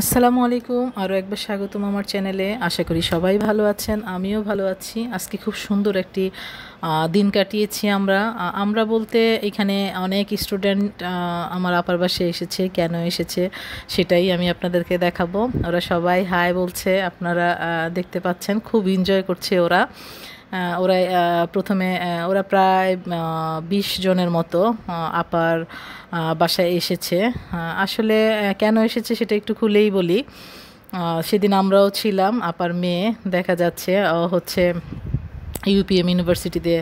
আসসালামু আলাইকুম আরও একবার স্বাগতম আমার চ্যানেলে আশা করি সবাই ভালো আছেন আমিও ভালো আছি আজকে খুব সুন্দর একটি দিন কাটিয়েছি আমরা আমরা বলতে এখানে অনেক স্টুডেন্ট আমার আপার বাসে এসেছে কেন এসেছে সেটাই আমি আপনাদেরকে দেখাবো ওরা সবাই হাই বলছে আপনারা দেখতে পাচ্ছেন খুব এনজয় করছে ওরা ওরা প্রথমে ওরা প্রায় বিশ জনের মতো আপার বাসায় এসেছে আসলে কেন এসেছে সেটা একটু খুলেই বলি সেদিন আমরাও ছিলাম আপার মেয়ে দেখা যাচ্ছে হচ্ছে ইউপিএম ইউনিভার্সিটিতে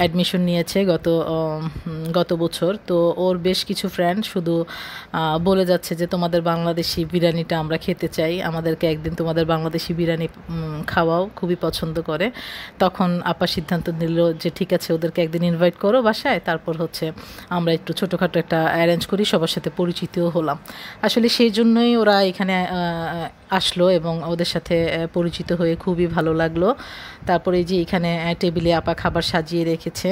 অ্যাডমিশন নিয়েছে গত গত বছর তো ওর বেশ কিছু ফ্রেন্ড শুধু বলে যাচ্ছে যে তোমাদের বাংলাদেশি বিরিয়ানিটা আমরা খেতে চাই আমাদেরকে একদিন তোমাদের বাংলাদেশি বিরিয়ানি খাওয়াও খুবই পছন্দ করে তখন আপা সিদ্ধান্ত নিল যে ঠিক আছে ওদেরকে একদিন ইনভাইট করো বাসায় তারপর হচ্ছে আমরা একটু ছোটোখাটো একটা অ্যারেঞ্জ করি সবার সাথে পরিচিতও হলাম আসলে সেই জন্যই ওরা এখানে আসলো এবং ওদের সাথে পরিচিত হয়ে খুবই ভালো লাগলো তারপরে যে এখানে টেবিলে আপা খাবার সাজিয়ে রেখেছে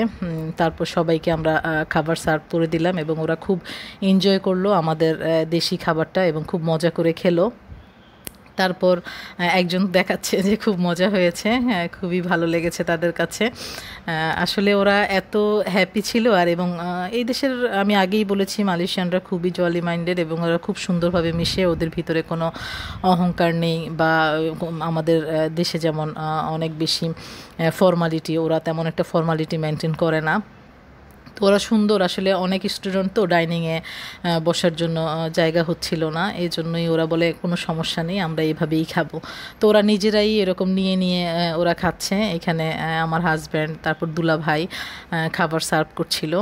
তারপর সবাইকে আমরা খাবার সার্ভ করে দিলাম এবং ওরা খুব এনজয় করলো আমাদের দেশি খাবারটা এবং খুব মজা করে খেলো তারপর একজন দেখাচ্ছে যে খুব মজা হয়েছে হ্যাঁ খুবই ভালো লেগেছে তাদের কাছে আসলে ওরা এত হ্যাপি ছিল আর এবং এই দেশের আমি আগেই বলেছি মালয়েশিয়ানরা খুবই জলি মাইন্ডেড এবং ওরা খুব সুন্দরভাবে মিশে ওদের ভিতরে কোনো অহংকার নেই বা আমাদের দেশে যেমন অনেক বেশি ফর্মালিটি ওরা তেমন একটা ফর্মালিটি মেনটেন করে না তো ওরা সুন্দর আসলে অনেক স্টুডেন্ট তো ডাইনিংয়ে বসার জন্য জায়গা হচ্ছিল না এই জন্যই ওরা বলে কোনো সমস্যা নেই আমরা এভাবেই খাবো তো ওরা নিজেরাই এরকম নিয়ে নিয়ে ওরা খাচ্ছে এখানে আমার হাজব্যান্ড তারপর দুলা ভাই খাবার সার্ভ করছিল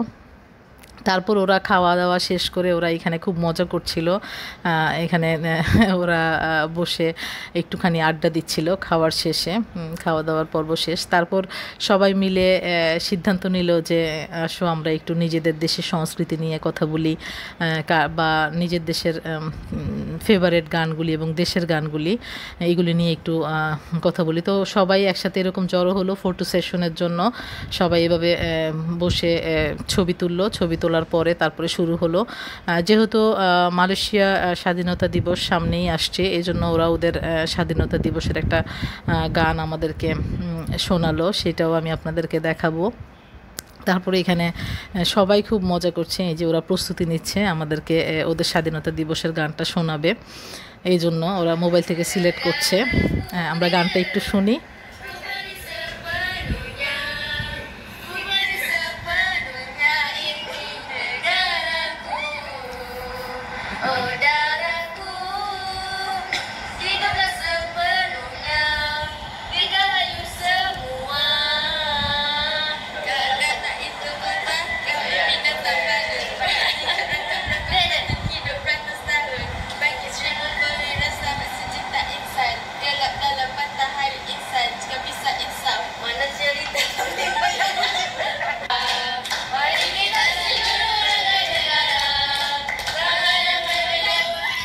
তারপর ওরা খাওয়া দাওয়া শেষ করে ওরা এখানে খুব মজা করছিল এখানে ওরা বসে একটুখানি আড্ডা দিচ্ছিল খাওয়ার শেষে খাওয়া দাওয়ার পর্ব শেষ তারপর সবাই মিলে সিদ্ধান্ত নিল যে আসো আমরা একটু নিজেদের দেশের সংস্কৃতি নিয়ে কথা বলি বা নিজের দেশের ফেভারেট গানগুলি এবং দেশের গানগুলি এইগুলি নিয়ে একটু কথা বলি তো সবাই একসাথে এরকম জড়ো হলো ফটো সেশনের জন্য সবাই এভাবে বসে ছবি তুললো ছবি তোলা তোলার পরে তারপরে শুরু হলো যেহেতু মালয়েশিয়া স্বাধীনতা দিবস সামনেই আসছে এই জন্য ওরা ওদের স্বাধীনতা দিবসের একটা গান আমাদেরকে শোনালো সেটাও আমি আপনাদেরকে দেখাবো তারপরে এখানে সবাই খুব মজা করছে এই যে ওরা প্রস্তুতি নিচ্ছে আমাদেরকে ওদের স্বাধীনতা দিবসের গানটা শোনাবে এই জন্য ওরা মোবাইল থেকে সিলেক্ট করছে আমরা গানটা একটু শুনি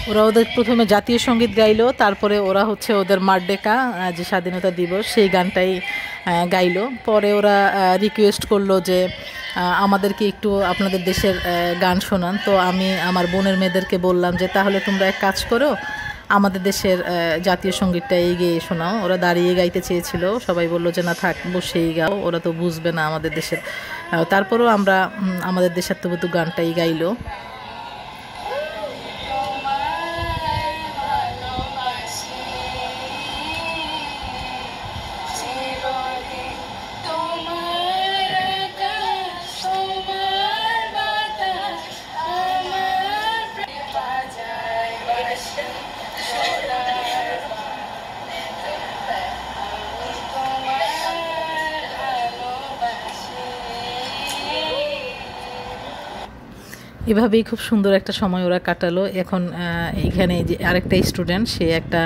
ওরা ওদের প্রথমে জাতীয় সঙ্গীত গাইলো তারপরে ওরা হচ্ছে ওদের মার্ডেকা যে স্বাধীনতা দিবস সেই গানটাই গাইলো পরে ওরা রিকোয়েস্ট করলো যে আমাদেরকে একটু আপনাদের দেশের গান শোনান তো আমি আমার বোনের মেয়েদেরকে বললাম যে তাহলে তোমরা এক কাজ করো আমাদের দেশের জাতীয় সঙ্গীতটা এগিয়ে শোনাও ওরা দাঁড়িয়ে গাইতে চেয়েছিল সবাই বললো যে না থাক বসেই গাও ওরা তো বুঝবে না আমাদের দেশের তারপরেও আমরা আমাদের দেশাত্মবোধক গানটাই গাইলো এভাবেই খুব সুন্দর একটা সময় ওরা কাটালো এখন এখানে যে আরেকটা স্টুডেন্ট সে একটা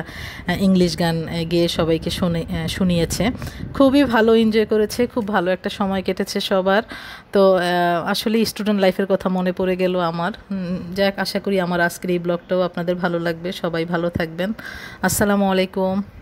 ইংলিশ গান গেয়ে সবাইকে শুনে শুনিয়েছে খুবই ভালো এনজয় করেছে খুব ভালো একটা সময় কেটেছে সবার তো আসলে স্টুডেন্ট লাইফের কথা মনে পড়ে গেল আমার যাক আশা করি আমার আজকের এই ব্লগটাও আপনাদের ভালো লাগবে সবাই ভালো থাকবেন আসসালামু আলাইকুম